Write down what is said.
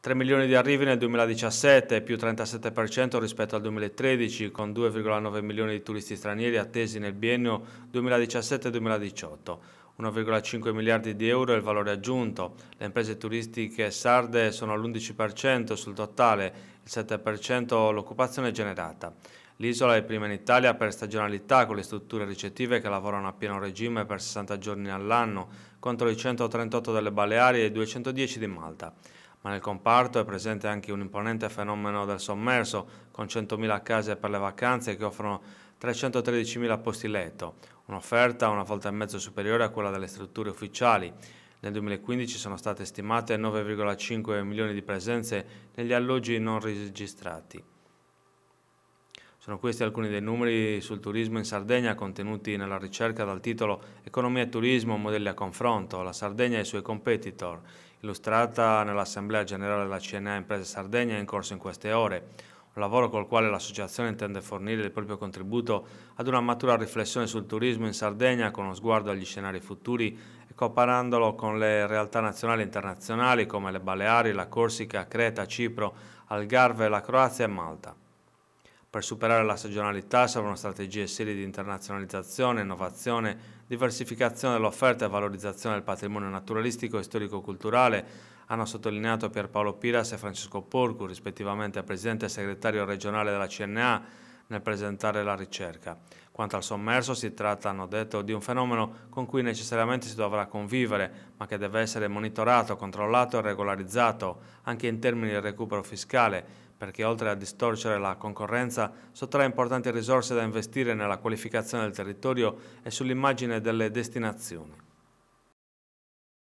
3 milioni di arrivi nel 2017, più 37% rispetto al 2013, con 2,9 milioni di turisti stranieri attesi nel biennio 2017-2018. 1,5 miliardi di euro è il valore aggiunto. Le imprese turistiche sarde sono all'11% sul totale, il 7% l'occupazione generata. L'isola è prima in Italia per stagionalità, con le strutture ricettive che lavorano a pieno regime per 60 giorni all'anno, contro i 138 delle Baleari e i 210 di Malta ma nel comparto è presente anche un imponente fenomeno del sommerso, con 100.000 case per le vacanze che offrono 313.000 posti letto, un'offerta una volta e mezzo superiore a quella delle strutture ufficiali. Nel 2015 sono state stimate 9,5 milioni di presenze negli alloggi non registrati. Sono questi alcuni dei numeri sul turismo in Sardegna contenuti nella ricerca dal titolo Economia e turismo, modelli a confronto, la Sardegna e i suoi competitor illustrata nell'Assemblea Generale della CNA Imprese Sardegna in corso in queste ore, un lavoro col quale l'associazione intende fornire il proprio contributo ad una matura riflessione sul turismo in Sardegna con uno sguardo agli scenari futuri e comparandolo con le realtà nazionali e internazionali come le Baleari, la Corsica, Creta, Cipro, Algarve, la Croazia e Malta. Per superare la stagionalità servono strategie serie di internazionalizzazione, innovazione, diversificazione dell'offerta e valorizzazione del patrimonio naturalistico e storico-culturale, hanno sottolineato Pierpaolo Piras e Francesco Porcu, rispettivamente presidente e segretario regionale della CNA, nel presentare la ricerca. Quanto al sommerso si tratta, hanno detto, di un fenomeno con cui necessariamente si dovrà convivere, ma che deve essere monitorato, controllato e regolarizzato, anche in termini di recupero fiscale, perché oltre a distorcere la concorrenza sottrae importanti risorse da investire nella qualificazione del territorio e sull'immagine delle destinazioni.